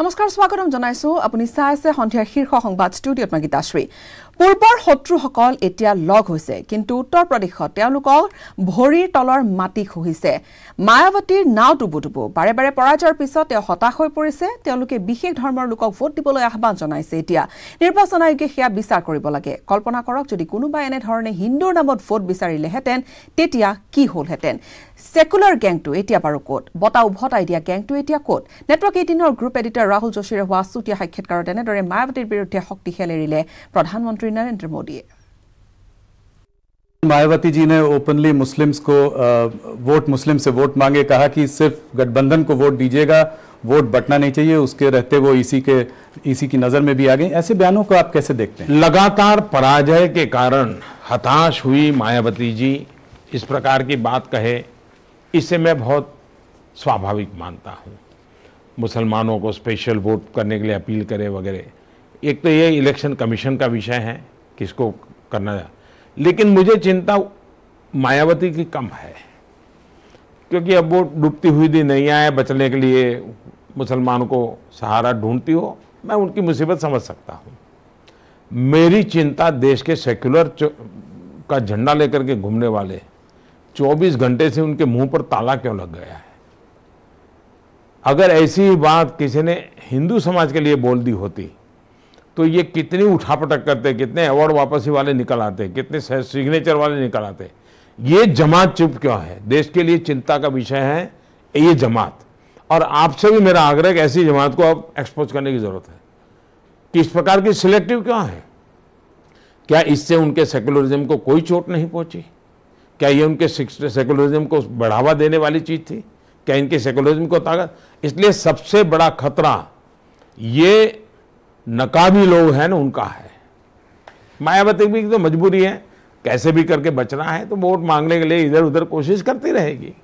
নমস্কাৰ স্বাগতম জনাইছো আপুনি চাই আছে সন্ধিয়াৰ শীৰ্ষ সংবাদ ষ্টুডিঅত মই গীতাশ্ৰী পূৰ্বৰ শত্ৰুসকল এতিয়া লগ হৈছে কিন্তু উত্তৰ প্ৰদেশত তেওঁলোকৰ ভৰিৰ তলৰ মাটি খহিছে মায়াৱতীৰ নাও ডুবু ডুবু বাৰে বাৰে পৰাজয়ৰ পিছত তেওঁ হতাশ হৈ পৰিছে তেওঁলোকে বিশেষ ধৰ্মৰ লোকক ভোট দিবলৈ আহ্বান জনাইছে এতিয়া নিৰ্বাচন আয়োগে সেয়া বিচাৰ কৰিব লাগে কল্পনা কৰক যদি কোনোবাই এনেধৰণে হিন্দুৰ নামত ভোট বিচাৰিলেহেঁতেন তেতিয়া কি হ'লহেঁতেন ছেকুলাৰ গেংটো এতিয়া বাৰু ক'ত বঁটা উভতাই দিয়া গেংটো এতিয়া ক'ত নেটৱৰ্ক এইটিনৰ গ্ৰুপ এডিটৰ राहुल जोशी हवा चुटिया সাক্ষাৎকাৰত এনেদৰে মায়াৱতীৰ বিৰুদ্ধে शक्ति खेल এৰিলে प्रधानमंत्री नरेन्द्र मोदी मायावती जी ने ओपनली मुस्लिम्स को वोट मुस्लिम से वोट मांगे कहा कि सिर्फ गठबंधन को वोट दीजिएगा वोट बटना नहीं चाहिए उसके रहते वो इसी के इसी की नज़र में भी आ गए ऐसे बयानों को आप कैसे देखते हैं लगातार पराजय के कारण हताश हुई मायावती जी इस प्रकार की बात कहे इसे मैं बहुत स्वाभाविक मानता हूं मुसलमानों को स्पेशल वोट करने के लिए अपील करें वगैरह एक तो ये इलेक्शन कमीशन का विषय है किसको करना लेकिन मुझे चिंता मायावती की कम है क्योंकि अब वो डूबती हुई दी नहीं आए बचने के लिए मुसलमान को सहारा ढूंढती हो मैं उनकी मुसीबत समझ सकता हूँ मेरी चिंता देश के सेक्युलर का झंडा लेकर के घूमने वाले 24 घंटे से उनके मुंह पर ताला क्यों लग गया है अगर ऐसी ही बात किसी ने हिंदू समाज के लिए बोल दी होती तो ये कितनी उठापटक करते कितने अवार्ड वापसी वाले निकल आते कितने सिग्नेचर वाले निकल आते ये जमात चुप क्यों है देश के लिए चिंता का विषय है ये जमात और आपसे भी मेरा आग्रह कि ऐसी जमात को अब एक्सपोज करने की ज़रूरत है कि इस प्रकार की सिलेक्टिव क्यों है क्या इससे उनके सेकुलरिज्म को कोई चोट नहीं पहुंची क्या ये उनके सेकुलरिज्म को बढ़ावा देने वाली चीज़ थी क्या इनके सेकुलरिज्म को ताकत इसलिए सबसे बड़ा खतरा ये नकाबी लोग हैं ना उनका है मायावती भी तो मजबूरी है कैसे भी करके बचना है तो वोट मांगने के लिए इधर उधर कोशिश करती रहेगी